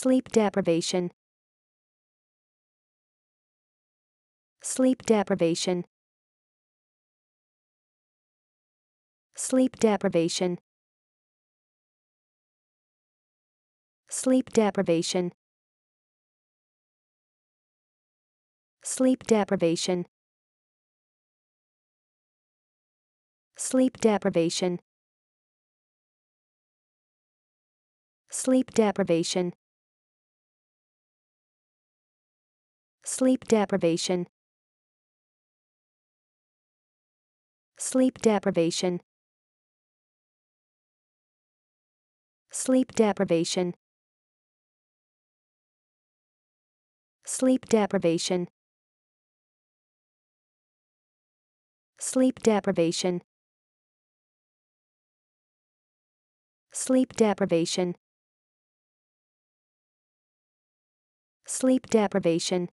Sleep deprivation. Sleep deprivation. Sleep deprivation. Sleep deprivation. Sleep deprivation. Sleep deprivation. Sleep deprivation. Sleep deprivation. Sleep deprivation. Sleep deprivation. Sleep deprivation. Sleep deprivation. Sleep deprivation. Sleep deprivation.